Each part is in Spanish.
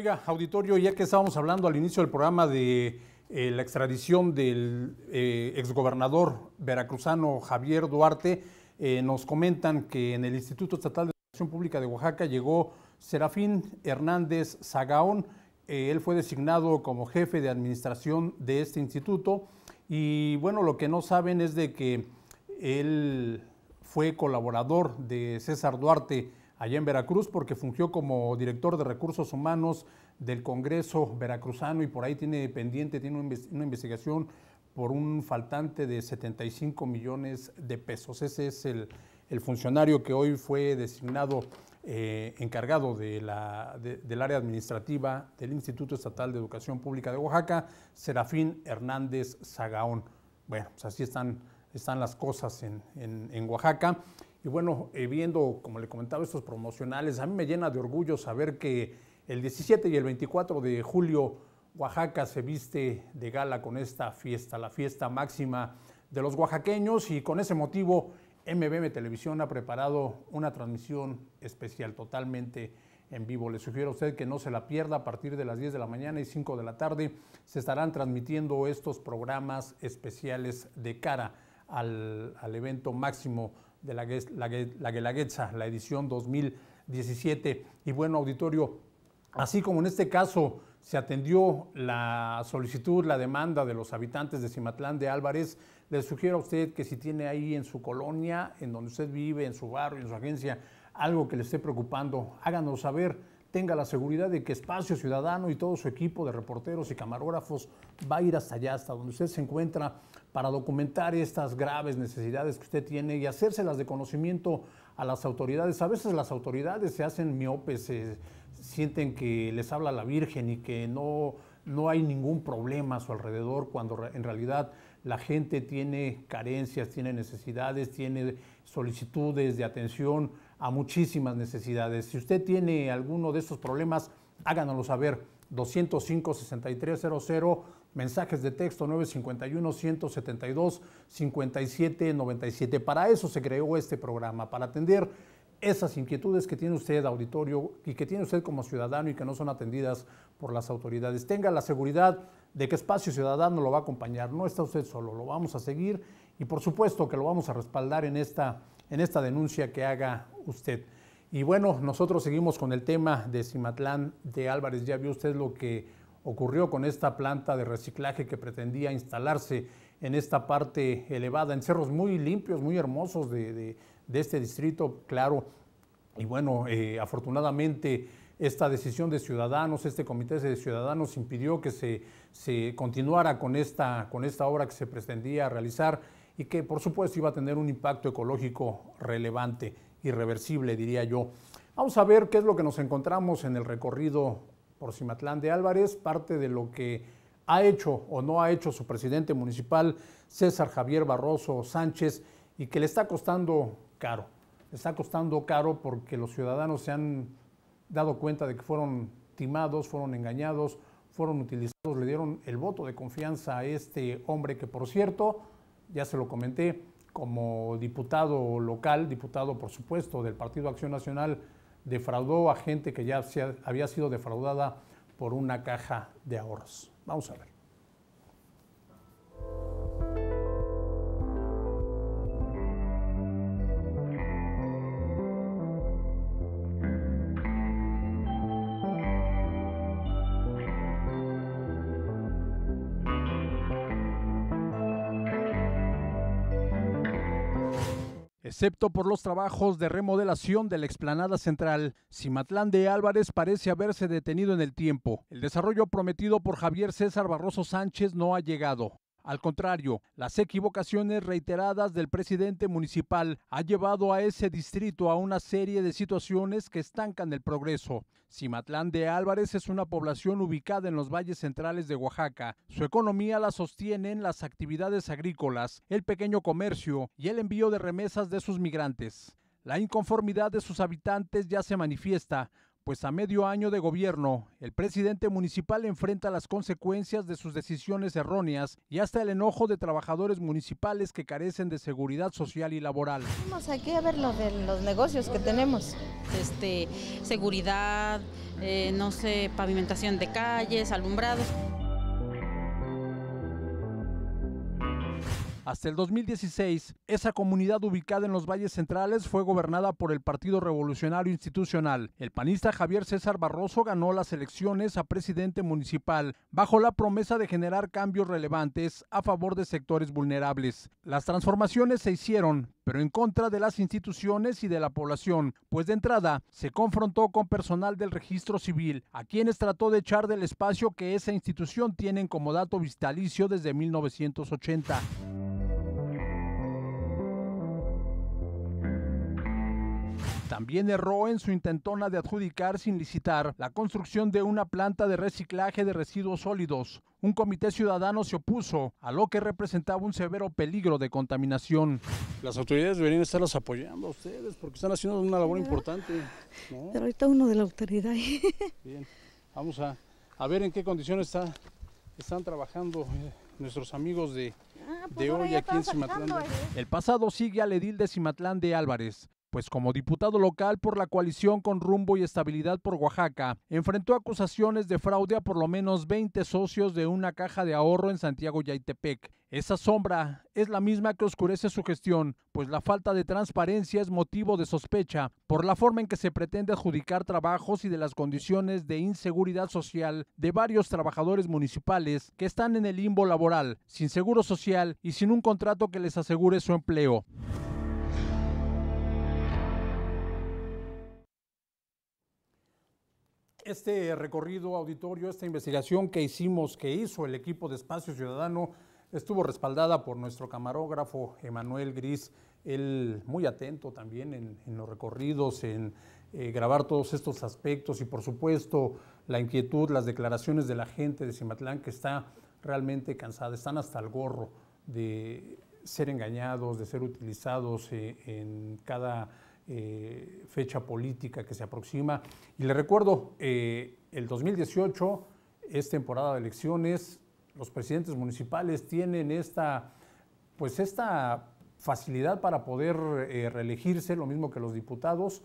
Oiga, auditorio, ya que estábamos hablando al inicio del programa de eh, la extradición del eh, exgobernador veracruzano Javier Duarte, eh, nos comentan que en el Instituto Estatal de Educación Pública de Oaxaca llegó Serafín Hernández Zagaón. él fue designado como jefe de administración de este instituto y bueno, lo que no saben es de que él fue colaborador de César Duarte, allá en Veracruz porque fungió como director de recursos humanos del Congreso veracruzano y por ahí tiene pendiente, tiene una investigación por un faltante de 75 millones de pesos. Ese es el, funcionario que hoy fue designado eh, encargado de del área administrativa del Instituto Estatal de Educación Pública de Oaxaca, Serafín Hernández Zagaón. Bueno, pues así están, están las cosas en, en Oaxaca. Y bueno, eh, viendo, como le comentaba, estos promocionales, a mí me llena de orgullo saber que el 17 y el 24 de julio Oaxaca se viste de gala con esta fiesta, la fiesta máxima de los oaxaqueños y con ese motivo MBM Televisión ha preparado una transmisión especial totalmente en vivo. Le sugiero a usted que no se la pierda a partir de las 10 de la mañana y 5 de la tarde. Se estarán transmitiendo estos programas especiales de cara al, al evento máximo de la Guelaguetza, la edición 2017. Y bueno, auditorio, así como en este caso se atendió la solicitud, la demanda de los habitantes de Cimatlán de Álvarez, le sugiero a usted que si tiene ahí en su colonia, en donde usted vive, en su barrio, en su agencia, algo que le esté preocupando, háganos saber tenga la seguridad de que Espacio Ciudadano y todo su equipo de reporteros y camarógrafos va a ir hasta allá, hasta donde usted se encuentra, para documentar estas graves necesidades que usted tiene y hacérselas de conocimiento a las autoridades. A veces las autoridades se hacen miopes, sienten que les habla la Virgen y que no, no hay ningún problema a su alrededor cuando en realidad la gente tiene carencias, tiene necesidades, tiene solicitudes de atención a muchísimas necesidades. Si usted tiene alguno de estos problemas, háganoslo saber. 205-6300, mensajes de texto 951-172-5797. Para eso se creó este programa, para atender esas inquietudes que tiene usted, auditorio, y que tiene usted como ciudadano y que no son atendidas por las autoridades. Tenga la seguridad de que Espacio Ciudadano lo va a acompañar. No está usted solo, lo vamos a seguir y por supuesto que lo vamos a respaldar en esta en esta denuncia que haga usted. Y bueno, nosotros seguimos con el tema de Cimatlán de Álvarez. Ya vio usted lo que ocurrió con esta planta de reciclaje que pretendía instalarse en esta parte elevada, en cerros muy limpios, muy hermosos de, este distrito, claro. Y bueno, eh, afortunadamente esta decisión de ciudadanos, este comité de ciudadanos impidió que se, se continuara con esta, con esta obra que se pretendía realizar y que por supuesto iba a tener un impacto ecológico relevante, irreversible, diría yo. Vamos a ver qué es lo que nos encontramos en el recorrido por Cimatlán de Álvarez, parte de lo que ha hecho o no ha hecho su presidente municipal, César Javier Barroso Sánchez, y que le está costando caro. Le está costando caro porque los ciudadanos se han dado cuenta de que fueron timados, fueron engañados, fueron utilizados, le dieron el voto de confianza a este hombre que, por cierto, ya se lo comenté, como diputado local, diputado por supuesto del Partido Acción Nacional, defraudó a gente que ya había sido defraudada por una caja de ahorros. Vamos a ver. excepto por los trabajos de remodelación de la explanada central. Cimatlán de Álvarez parece haberse detenido en el tiempo. El desarrollo prometido por Javier César Barroso Sánchez no ha llegado. Al contrario, las equivocaciones reiteradas del presidente municipal ha llevado a ese distrito a una serie de situaciones que estancan el progreso. Cimatlán de Álvarez es una población ubicada en los valles centrales de Oaxaca. Su economía la sostienen las actividades agrícolas, el pequeño comercio y el envío de remesas de sus migrantes. La inconformidad de sus habitantes ya se manifiesta, pues a medio año de gobierno, el presidente municipal enfrenta las consecuencias de sus decisiones erróneas y hasta el enojo de trabajadores municipales que carecen de seguridad social y laboral. Vamos aquí a ver lo de los negocios que tenemos. Este, seguridad, eh, no sé, pavimentación de calles, alumbrados. Hasta el 2016, esa comunidad ubicada en los valles centrales fue gobernada por el Partido Revolucionario Institucional. El panista Javier César Barroso ganó las elecciones a presidente municipal bajo la promesa de generar cambios relevantes a favor de sectores vulnerables. Las transformaciones se hicieron, pero en contra de las instituciones y de la población, pues de entrada se confrontó con personal del registro civil, a quienes trató de echar del espacio que esa institución tiene como dato vitalicio desde 1980. También erró en su intentona de adjudicar sin licitar la construcción de una planta de reciclaje de residuos sólidos. Un comité ciudadano se opuso, a lo que representaba un severo peligro de contaminación. Las autoridades deberían estarlas apoyando a ustedes porque están haciendo una labor importante. Pero ahorita uno de la autoridad. Bien, vamos a, ver en qué condiciones están trabajando eh, nuestros amigos de, ah, pues de hoy aquí en Cimatlán. ¿eh? El pasado sigue al edil de Cimatlán de Álvarez, pues como diputado local por la coalición con rumbo y estabilidad por Oaxaca, enfrentó acusaciones de fraude a por lo menos 20 socios de una caja de ahorro en Santiago Yaitepec. Esa sombra es la misma que oscurece su gestión, pues la falta de transparencia es motivo de sospecha por la forma en que se pretende adjudicar trabajos y de las condiciones de inseguridad social de varios trabajadores municipales que están en el limbo laboral, sin seguro social y sin un contrato que les asegure su empleo. este recorrido auditorio, esta investigación que hicimos, que hizo el equipo de Espacio Ciudadano, estuvo respaldada por nuestro camarógrafo Emanuel Gris, él muy atento también en, los recorridos, en eh, grabar todos estos aspectos y por supuesto la inquietud, las declaraciones de la gente de Cimatlán que está realmente cansada, están hasta el gorro de ser engañados, de ser utilizados eh, en cada eh, fecha política que se aproxima. Y le recuerdo, eh, el 2018 es temporada de elecciones, los presidentes municipales tienen esta, pues esta facilidad para poder eh, reelegirse, lo mismo que los diputados.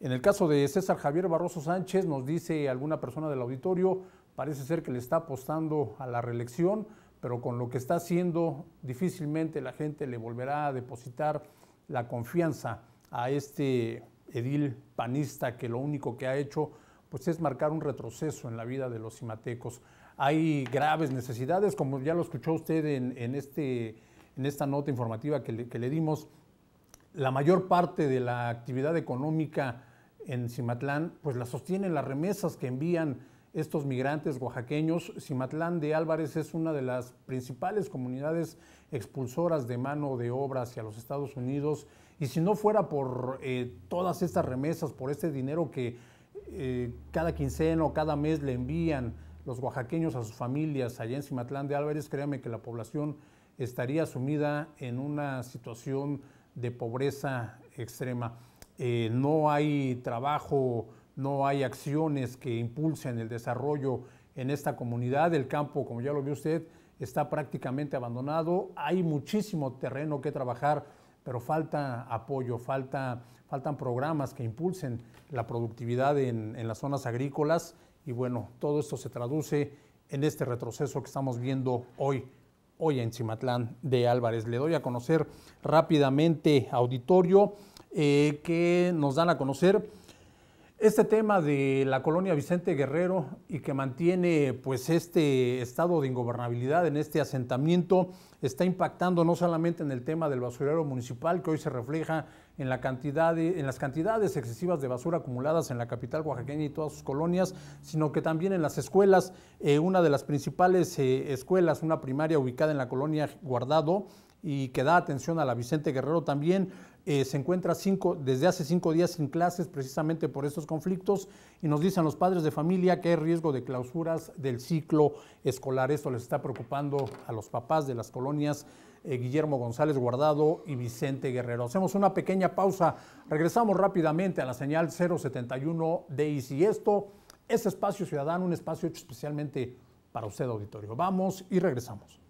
En el caso de César Javier Barroso Sánchez, nos dice alguna persona del auditorio, parece ser que le está apostando a la reelección, pero con lo que está haciendo, difícilmente la gente le volverá a depositar la confianza a este edil panista que lo único que ha hecho pues es marcar un retroceso en la vida de los cimatecos. Hay graves necesidades, como ya lo escuchó usted en, este, en esta nota informativa que le, dimos, la mayor parte de la actividad económica en Cimatlán pues la sostienen las remesas que envían estos migrantes oaxaqueños. Cimatlán de Álvarez es una de las principales comunidades expulsoras de mano de obra hacia los Estados Unidos. Y si no fuera por eh, todas estas remesas, por este dinero que eh, cada quincena cada mes le envían los oaxaqueños a sus familias allá en Cimatlán de Álvarez, créame que la población estaría sumida en una situación de pobreza extrema. Eh, no hay trabajo no hay acciones que impulsen el desarrollo en esta comunidad. El campo, como ya lo vio usted, está prácticamente abandonado. Hay muchísimo terreno que trabajar, pero falta apoyo, falta, faltan programas que impulsen la productividad en, las zonas agrícolas. Y bueno, todo esto se traduce en este retroceso que estamos viendo hoy hoy en Cimatlán de Álvarez. Le doy a conocer rápidamente, auditorio, eh, que nos dan a conocer este tema de la colonia Vicente Guerrero y que mantiene pues este estado de ingobernabilidad en este asentamiento está impactando no solamente en el tema del basurero municipal que hoy se refleja en, la cantidad las cantidades excesivas de basura acumuladas en la capital oaxaqueña y todas sus colonias, sino que también en las escuelas, eh, una de las principales eh, escuelas, una primaria ubicada en la colonia Guardado, y que da atención a la Vicente Guerrero también. Eh, se encuentra cinco, desde hace cinco días sin clases precisamente por estos conflictos y nos dicen los padres de familia que hay riesgo de clausuras del ciclo escolar. Esto les está preocupando a los papás de las colonias eh, Guillermo González Guardado y Vicente Guerrero. Hacemos una pequeña pausa, regresamos rápidamente a la señal 071 de ICI. Esto es Espacio Ciudadano, un espacio hecho especialmente para usted, auditorio. Vamos y regresamos.